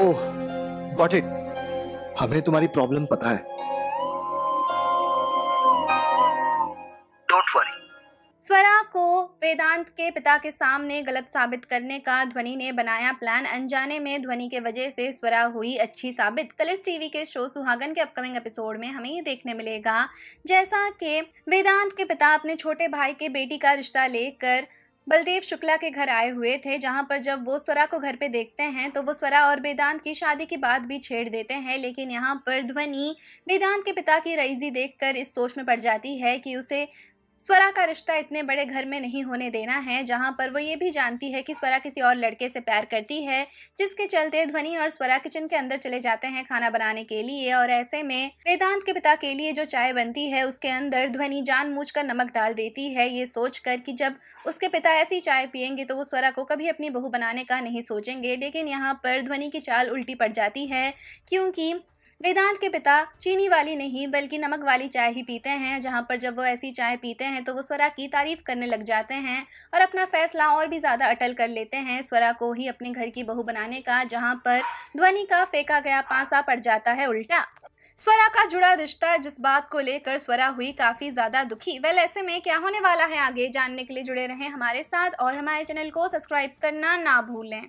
oh got it हमें तुम्हारी problem पता है डोंट वरी स्वरा को वेदांत के पिता के सामने गलत साबित करने का ध्वनि ने बनाया प्लान अनजाने में ध्वनि के वजह से स्वरा हुई अच्छी साबित कलर्स टीवी के शो सुहागन के अपकमिंग एपिसोड में हमें ये देखने मिलेगा जैसा कि वेदांत के पिता अपने छोटे भाई के बेटी का रिश्ता लेकर बलदेव शुक्ला के घर आए हुए थे जहां पर जब वो स्वरा को घर पे देखते हैं तो वो स्वरा और वेदांत की शादी की बात भी छेड़ देते हैं लेकिन यहाँ पर ध्वनि वेदांत के पिता की रईजी देखकर इस सोच में पड़ जाती है कि उसे स्वरा का रिश्ता इतने बड़े घर में नहीं होने देना है जहां पर वो ये भी जानती है कि स्वरा किसी और लड़के से प्यार करती है जिसके चलते ध्वनि और स्वरा किचन के अंदर चले जाते हैं खाना बनाने के लिए और ऐसे में वेदांत के पिता के लिए जो चाय बनती है उसके अंदर ध्वनि मूझ कर नमक डाल देती है ये सोच कर कि जब उसके पिता ऐसी चाय पियेंगे तो वो स्वरा को कभी अपनी बहू बनाने का नहीं सोचेंगे लेकिन यहाँ पर ध्वनि की चाल उल्टी पड़ जाती है क्योंकि वेदांत के पिता चीनी वाली नहीं बल्कि नमक वाली चाय ही पीते हैं जहाँ पर जब वो ऐसी चाय पीते हैं तो वो स्वरा की तारीफ करने लग जाते हैं और अपना फैसला और भी ज़्यादा अटल कर लेते हैं स्वरा को ही अपने घर की बहू बनाने का जहाँ पर ध्वनि का फेंका गया पासा पड़ जाता है उल्टा स्वरा का जुड़ा रिश्ता जिस बात को लेकर स्वरा हुई काफी ज्यादा दुखी वेल ऐसे में क्या होने वाला है आगे जानने के लिए जुड़े रहें हमारे साथ और हमारे चैनल को सब्सक्राइब करना ना भूलें